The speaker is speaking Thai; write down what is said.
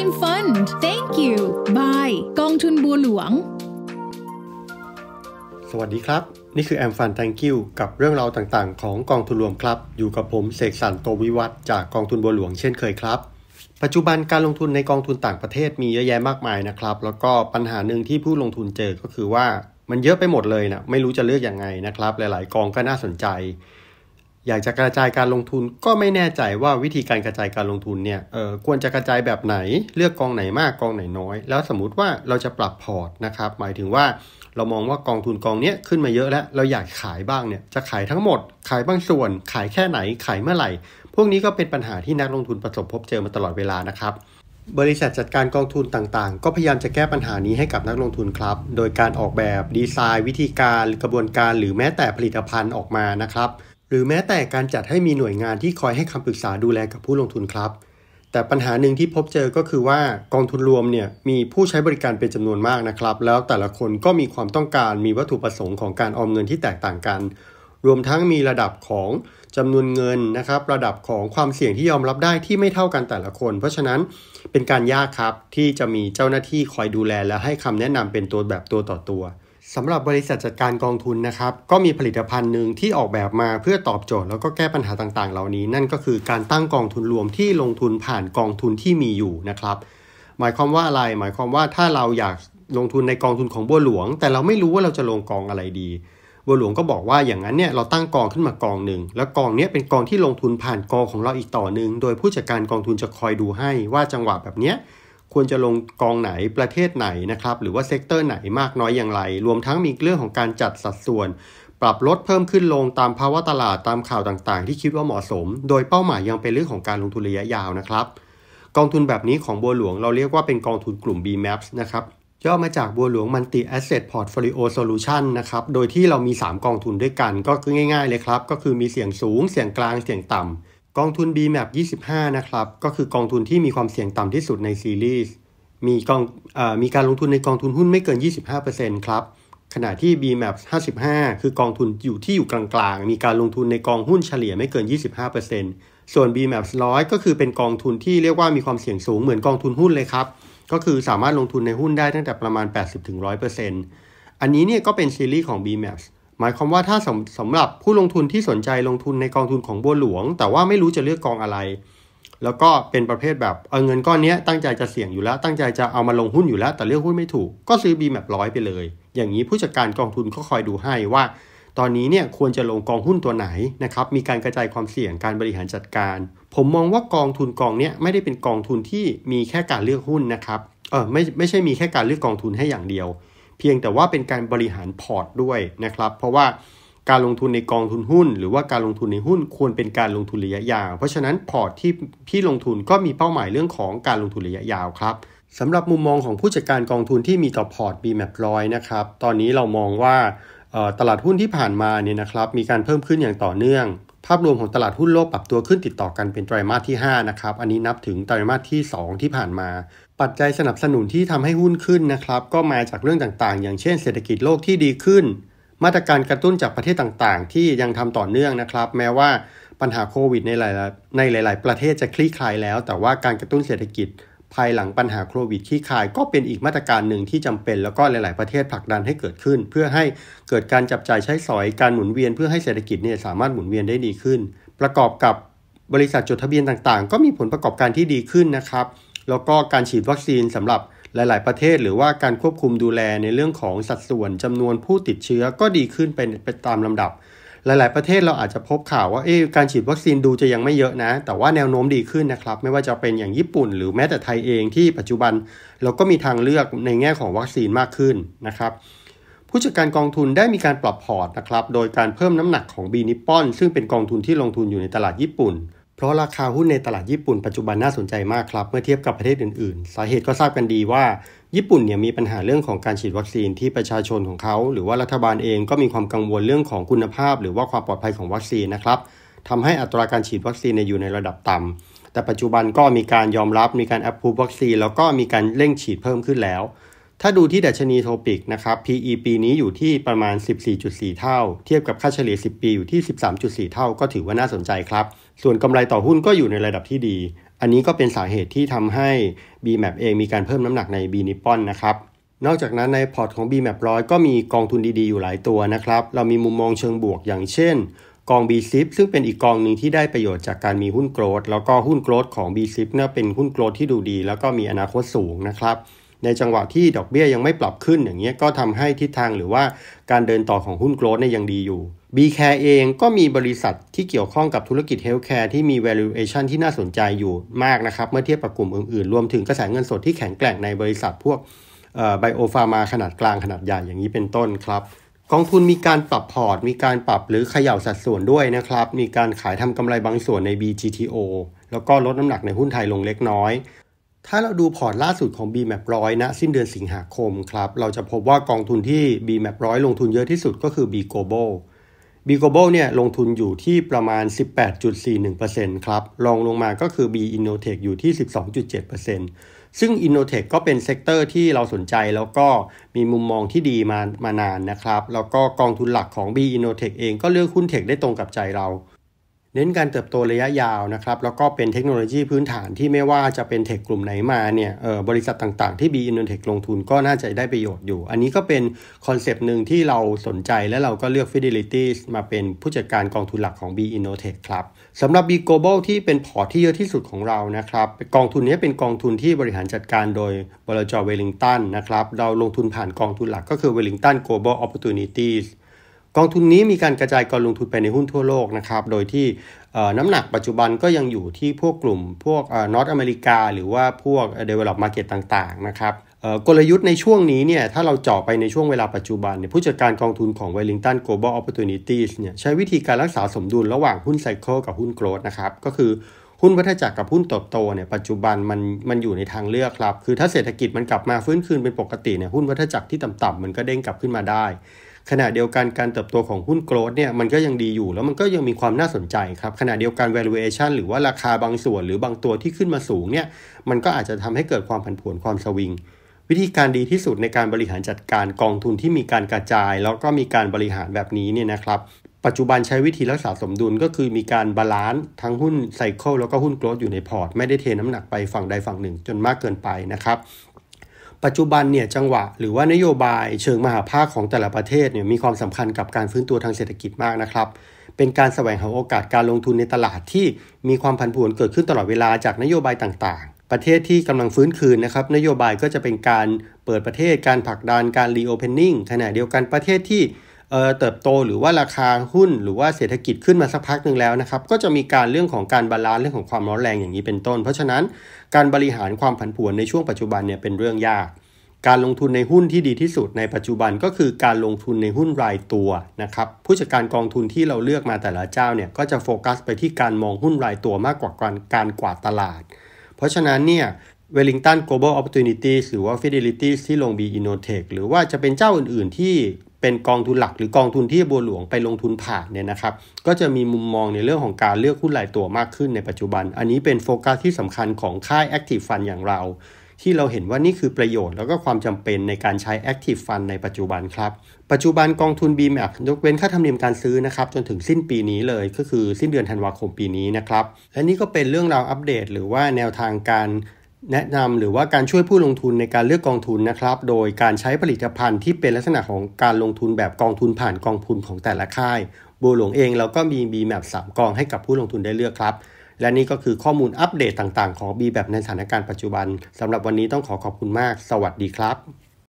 Time Fund Thank you Bye กองทุนบัวหลวง สวัสดีครับ นี่คือแอมฟัน Thank you กับเรื่องราวต่างๆของกองทุนรวมครับ อยู่กับผม เสกสรรโตวิวัฒจากกองทุนบัวหลวงเช่นเคยครับ ปัจจุบันการลงทุนในกองทุนต่างประเทศมีเยอะแยะมากมายนะครับ แล้วก็ปัญหาหนึ่งที่ผู้ลงทุนเจอก็คือว่ามันเยอะไปหมดเลยนะไม่รู้จะเลือกอยังไงนะครับ หลายๆกองก็น่าสนใจอยากจะกระจายการลงทุนก็ไม่แน่ใจว่าวิธีการกระจายการลงทุนเนี่ยเออควรจะกระจายแบบไหน เลือกกองไหนมากกองไหนน้อย แล้วสมมติว่าเราจะปรับพอร์ตนะครับ หมายถึงว่าเรามองว่ากองทุนกองนี้ขึ้นมาเยอะแล้วเราอยากขายบ้างเนี่ยจะขายทั้งหมด ขายบางส่วน ขายแค่ไหนขายเมื่อไหร่ พวกนี้ก็เป็นปัญหาที่นักลงทุนประสบพบเจอมาตลอดเวลานะครับ บริษัทจัดการกองทุนต่าง ๆ ก็พยายามจะแก้ปัญหานี้ให้กับนักลงทุนครับ โดยการออกแบบดีไซน์ วิธีการกระบวนการหรือแม้แต่ผลิตภัณฑ์ออกมานะครับหรือแม้แต่การจัดให้มีหน่วยงานที่คอยให้คำปรึกษาดูแลกับผู้ลงทุนครับ แต่ปัญหาหนึ่งที่พบเจอก็คือว่ากองทุนรวมเนี่ยมีผู้ใช้บริการเป็นจำนวนมากนะครับ แล้วแต่ละคนก็มีความต้องการมีวัตถุประสงค์ของการออมเงินที่แตกต่างกัน รวมทั้งมีระดับของจำนวนเงินนะครับ ระดับของความเสี่ยงที่ยอมรับได้ที่ไม่เท่ากันแต่ละคน เพราะฉะนั้นเป็นการยากครับที่จะมีเจ้าหน้าที่คอยดูแล และให้คำแนะนำเป็นตัวแบบตัวต่อตัวตวสำหรับบริษัทจัดการกองทุนนะครับ ก็มีผลิตภัณฑ์หนึ่งที่ออกแบบมาเพื่อตอบโจทย์ แล้วก็แก้ปัญหาต่าง ๆ เหล่านี้ นั่นก็คือการตั้งกองทุนรวมที่ลงทุนผ่านกองทุนที่มีอยู่นะครับ หมายความว่าอะไร หมายความว่าถ้าเราอยากลงทุนในกองทุนของบัวหลวง แต่เราไม่รู้ว่าเราจะลงกองอะไรดีบัวหลวงก็บอกว่าอย่างนั้นเนี่ยเราตั้งกองขึ้นมากองหนึ่งแล้วกองนี้เป็นกองที่ลงทุนผ่านกองของเราอีกต่อหนึ่งโดยผู้จัดการกองทุนจะคอยดูให้ ว่าจังหวะแบบเนี้ยควรจะลงกองไหนประเทศไหนนะครับหรือว่าเซกเตอร์ไหนมากน้อยอย่างไร รวมทั้งมีเรื่องของการจัดสัดส่วน ปรับลดเพิ่มขึ้นลงตามภาวะตลาดตามข่าวต่างๆที่คิดว่าเหมาะสม โดยเป้าหมายยังเป็นเรื่องของการลงทุนระยะยาวนะครับ กองทุนแบบนี้ของบัวหลวงเราเรียกว่าเป็นกองทุนกลุ่ม BMAPS นะครับย่อมาจากบัวหลวง Multi Asset Portfolio Solution นะครับโดยที่เรามี 3 กองทุนด้วยกันก็คือง่าย ๆเลยครับก็คือมีเสี่ยงสูง เสี่ยงกลาง เสี่ยงต่ำกองทุน BMAP 25 นะครับ ก็คือกองทุนที่มีความเสี่ยงต่ำที่สุดในซีรีส์ มีกองอมีการลงทุนในกองทุนหุ้นไม่เกิน 25%ครับ ขณะที่ BMAP 55 คือกองทุนอยู่ที่อยู่กลาง ๆ มีการลงทุนในกองหุ้นเฉลี่ยไม่เกิน 25%ส่วน BMAP 100 ก็คือเป็นกองทุนที่เรียกว่ามีความเสี่ยงสูงเหมือนกองทุนหุ้นเลยครับ ก็คือสามารถลงทุนในหุ้นได้ตั้งแต่ประมาณ80-100%อันนี้เนี่ยก็เป็นซีรีส์ของ b m a p หมายความว่าถ้าสำสำหรับผู้ลงทุนที่สนใจลงทุนในกองทุนของบัวหลวง แต่ว่าไม่รู้จะเลือกกองอะไร แล้วก็เป็นประเภทแบบเอาเงินก้อนนี้ตั้งใจจะเสี่ยงอยู่แล้ว ตั้งใจจะเอามาลงหุ้นอยู่แล้ว แต่เลือกหุ้นไม่ถูก ก็ซื้อ B แมปร้อยไปเลย อย่างนี้ผู้จัดการกองทุนก็คอยดูให้ว่า ตอนนี้เนี่ยควรจะลงกองหุ้นตัวไหนนะครับมีการกระจายความเสี่ยงการบริหารจัดการ ผมมองว่ากองทุนกองนี้ไม่ได้เป็นกองทุนที่มีแค่การเลือกหุ้นนะครับเออไม่ไม่ใช่มีแค่การเลือกกองทุนให้อย่างเดียวเพียงแต่ว่าเป็นการบริหารพอร์ตด้วยนะ ครับเพราะว่าการลงทุนในกองทุนหุ้น หรือว่าการลงทุนในหุ้นควรเป็นการลงทุนระยะยาวเพราะฉะนั้นพอร์ตที่พี่ลงทุนก็มีเป้าหมายเรื่องของการลงทุนระยะยาวครับสำหรับมุมมองของผู้จัดการกองทุนที่มีต่อพอร์ต BMAP ร้อยนะครับตอนนี้เรามองว่าตลาดหุ้นที่ผ่านมาเนี่ยนะครับมีการเพิ่มขึ้นอย่างต่อเนื่องภาพรวมของตลาดหุ้นโลกปรับตัวขึ้นติดต่อกันเป็นไตรมาสที่5นะครับ อันนี้นับถึงไตรมาสที่ 2 ที่ผ่านมา ปัจจัยสนับสนุนที่ทำให้หุ้นขึ้นนะครับ ก็มาจากเรื่องต่างๆ อย่างเช่นเศรษฐกิจโลกที่ดีขึ้น มาตรการกระตุ้นจากประเทศต่างๆ ที่ยังทำต่อเนื่องนะครับแม้ว่าปัญหาโควิดในหลายๆในหลายๆประเทศจะคลี่คลายแล้ว แต่ว่าการกระตุ้นเศรษฐกิจภายหลังปัญหาโควิดลี่คลายก็เป็นอีกมาตรการหนึ่งที่จำเป็นแล้วก็หลาย ๆ ประเทศผลักดันให้เกิดขึ้น เพื่อให้เกิดการจับจ่ายใช้สอยการหมุนเวียนเพื่อให้เศรษฐกิจเนี่ย สามารถหมุนเวียนได้ดีขึ้น ประกอบกับบริษัทจดทะเบียนต่างๆ ก็มีผลประกอบการที่ดีขึ้นนะครับ แล้วก็การฉีดวัคซีนสำหรับหลาย ๆ ประเทศหรือว่าการควบคุมดูแลในเรื่องของสัดส่วนจำนวนผู้ติดเชื้อก็ดีขึ้นไปไปตามลำดับหลาย ๆ ประเทศเราอาจจะพบข่าวว่าเอ๊การฉีดวัคซีนดูจะยังไม่เยอะนะ แต่ว่าแนวโน้มดีขึ้นนะครับไม่ว่าจะเป็นอย่างญี่ปุ่น หรือแม้แต่ไทยเองที่ปัจจุบัน เราก็มีทางเลือกในแง่ของวัคซีนมากขึ้นนะครับผู้จัดการกองทุนได้มีการปรับพอร์ตนะครับโดยการเพิ่มน้ำหนักของบีนิปปอนซึ่งเป็นกองทุนที่ลงทุนอยู่ในตลาดญี่ปุ่นเพราะราคาหุ้นในตลาดญี่ปุ่น ปัจจุบันน่าสนใจมาก ครับ เมื่อเทียบกับประเทศอื่นๆ สาเหตุก็ทราบกันดีว่า ญี่ปุ่นเนี่ยมีปัญหาเรื่องของการฉีดวัคซีนที่ประชาชนของเขา หรือว่ารัฐบาลเองก็มีความกังวลเรื่องของคุณภาพ หรือว่าความปลอดภัยของวัคซีนนะครับทำให้อัตราการฉีดวัคซีนอยู่ในระดับต่ำ แต่ปัจจุบันก็มีการยอมรับมีการอัพพูวัคซีนแล้วก็มีการเร่งฉีดเพิ่มขึ้นแล้วถ้าดูที่ดัชนีโทปิกนะครับ PE ปีนี้อยู่ที่ประมาณ 14.4 เท่า เทียบกับค่าเฉลี่ย 10 ปีอยู่ที่ 13.4 เท่าก็ถือว่าน่าสนใจครับ ส่วนกำไรต่อหุ้นก็อยู่ในระดับที่ดี อันนี้ก็เป็นสาเหตุที่ทำให้ BMAP เองมีการเพิ่มน้ำหนักใน b n i p p o n นะครับ นอกจากนั้นในพอร์ตของ BMAP ร้อยก็มีกองทุนดีๆอยู่หลายตัวนะครับ เรามีมุมมองเชิงบวกอย่างเช่น กอง b s i p ซึ่งเป็นอีกกองหนึ่งที่ได้ประโยชน์จากการมีหุ้นโกลดแล้วก็หุ้นโกลดของ b s i p เนี่ยเป็นหุ้นโกลดที่ดูดี แล้วก็มีอนาคตสูงนะครับในจังหวะที่ดอกเบี้ยยังไม่ปรับขึ้นอย่างเงี้ยก็ทำให้ทิศทางหรือว่าการเดินต่อของหุ้นโกลด์เนี่ยยังดีอยู่ b c a r e เองก็มีบริษัทที่เกี่ยวข้องกับธุรกิจเฮลท์แคร์ที่มี valuation ที่น่าสนใจอยู่มากนะครับเมื่อเทียบกับกลุ่มอื่นๆรวมถึงกระแสเงินสดที่แข็งแกร่งในบริษัทพวกไบโอฟาร์มาขนาดกลางขนาดใหญ่อย่างนี้เป็นต้นครับกองทุนมีการปรับพอร์ต มีการปรับหรือเขย่าสัดส่วนด้วยนะครับมีการขายทำกำไรบางส่วนใน BGTO แล้วก็ลดน้ำหนักในหุ้นไทยลงเล็กน้อยถ้าเราดูพอร์ตล่าสุดของ BMAP ร้อยนะ สิ้นเดือนสิงหาคมครับ เราจะพบว่ากองทุนที่ BMAP ร้อยลงทุนเยอะที่สุดก็คือ B Global B Global เนี่ยลงทุนอยู่ที่ประมาณ 18.41%ครับรองลงมาก็คือ B Innotech อยู่ที่ 12.7%ซึ่ง Innotech ก็เป็นเซกเตอร์ที่เราสนใจแล้วก็มีมุมมองที่ดีมามานานนะครับ แล้วก็กองทุนหลักของ B Innotech เองก็เลือกหุ้นเทคได้ตรงกับใจเราเน้นการเติบโตระยะยาวนะครับ แล้วก็เป็นเทคโนโลยีพื้นฐานที่ไม่ว่าจะเป็นเทคกลุ่มไหนมาเนี่ยออบริษัทต่างๆที่บีอินเทคลงทุนก็น่าจะได้ประโยชน์อยู่ อันนี้ก็เป็นคอนเซปต์หนึ่งที่เราสนใจและเราก็เลือก Fidelity มาเป็นผู้จัดการกองทุนหลักของ b i n n o t e c h ครับสำหรับ b Global ที่เป็นพอร์ตที่เยอะที่สุดของเรานะครับกองทุนนี้เป็นกองทุนที่บริหารจัดการโดยบลจเวลิงตันนะครับเราลงทุนผ่านกองทุนหลักก็คือ Wellington Global Opportunities กองทุนนี้มีการกระจายการลงทุนไปในหุ้นทั่วโลกนะครับโดยที่น้ำหนักปัจจุบันก็ยังอยู่ที่พวกกลุ่มพวกนอตอเมริกาหรือว่าพวก develop market ต่าง ๆนะครับกลยุทธ์ในช่วงนี้เนี่ยถ้าเราเจาะไปในช่วงเวลาปัจจุบันเนี่ยผู้จัดการกองทุนของ Wellington Global Opportunities เนี่ยใช้วิธีการรักษาสมดุลระหว่างหุ้นไซเคิลกับหุ้นโกลดนะครับ ก็คือหุ้นวัฏจักรกับหุ้นเติบโตเนี่ยปัจจุบันมันมันอยู่ในทางเลือกครับ คือถ้าเศรษฐกิจมันกลับมาฟื้นคืนเป็นปกติเนี่ยหุ้นวัฏจักรที่ต่ำๆมันก็เด้งกลับขึ้นมาได้ขณะเดียวกันการเติบโตของหุ้นโกลด์เนี่ยมันก็ยังดีอยู่ แล้วมันก็ยังมีความน่าสนใจครับ ขณะเดียวกัน valuation หรือว่า ราคาบางส่วนหรือบางตัวที่ขึ้นมาสูงเนี่ยมันก็อาจจะทำให้เกิดความผันผวนความสวิง วิธีการดีที่สุดในการบริหารจัดการกองทุนที่มีการกระจายแล้วก็มีการบริหารแบบนี้เนี่ยนะครับปัจจุบันใช้วิธีรักษาสมดุลก็คือมีการบาลานซ์ทั้งหุ้นไซเคิลแล้วก็หุ้นโกลด์อยู่ในพอร์ตไม่ได้เทน้ำหนักไปฝั่งใดฝั่งหนึ่ง จนมากเกินไปนะครับปัจจุบันเนี่ยจังหวะ หรือว่านโยบาย เชิงมหาภาคของแต่ละประเทศเนี่ยมีความสำคัญกับการฟื้นตัวทางเศรษฐกิจมากนะครับ เป็นการแสวงหาโอกาสการลงทุนในตลาดที่มีความผันผวนเกิดขึ้นตลอดเวลาจากนโยบายต่างๆ ประเทศที่กำลังฟื้นคืนนะครับ นโยบายก็จะเป็นการเปิดประเทศการผลักดันการรีโอเพนนิ่งขณะเดียวกันประเทศที่เติบโตหรือว่าราคาหุ้นหรือว่าเศรษฐกิจขึ้นมาสักพักหนึ่งแล้วนะครับก็จะมีการเรื่องของการบาลานซ์เรื่องของความร้อนแรงอย่างนี้เป็นต้น เพราะฉะนั้นการบริหารความผันผวนในช่วงปัจจุบันเนี่ยเป็นเรื่องยาก การลงทุนในหุ้นที่ดีที่สุด ในปัจจุบันก็คือการลงทุนในหุ้นรายตัวนะครับผู้จัดการกองทุนที่เราเลือกมาแต่ละเจ้าเนี่ยก็จะโฟกัส ไปที่การมองหุ้นรายตัวมากกว่าการการกวาดตลาด เพราะฉะนั้นเนี่ยเวลิงตัน o n Global o p p o r t u n i t y หรือว่า f i d e l i t ี้ที่ลง B Innotech หรือว่าจะเป็นเจ้าอื่น ๆที่เป็นกองทุนหลักหรือกองทุนที่บัวหลวงไปลงทุนผ่านเนี่ยนะครับก็จะมีมุมมองในเรื่องของการเลือกหุ้นหลายตัวมากขึ้นในปัจจุบัน อันนี้เป็นโฟกัสที่สำคัญของค่าย Active Fund อย่างเรา ที่เราเห็นว่านี่คือประโยชน์แล้วก็ความจำเป็นในการใช้ Active Fund ในปัจจุบันครับ ปัจจุบันกองทุน BMAX ยกเว้นค่าธรรมเนียมการซื้อนะครับจนถึงสิ้นปีนี้เลย ก็คือสิ้นเดือนธันวาคมปีนี้นะครับและนี่ก็เป็นเรื่องราวอัปเดตหรือว่าแนวทางการแนะนำหรือว่าการช่วยผู้ลงทุนในการเลือกกองทุนนะครับ โดยการใช้ผลิตภัณฑ์ที่เป็นลักษณะของการลงทุนแบบกองทุนผ่านกองทุนของแต่ละค่ายบัวหลวงเองเราก็มี B แบบสามกองให้กับผู้ลงทุนได้เลือกครับ และนี่ก็คือข้อมูลอัปเดตต่างๆของ B แบบในสถานการณ์ปัจจุบันสำหรับวันนี้ต้องขอขอบคุณมากสวัสดีครับ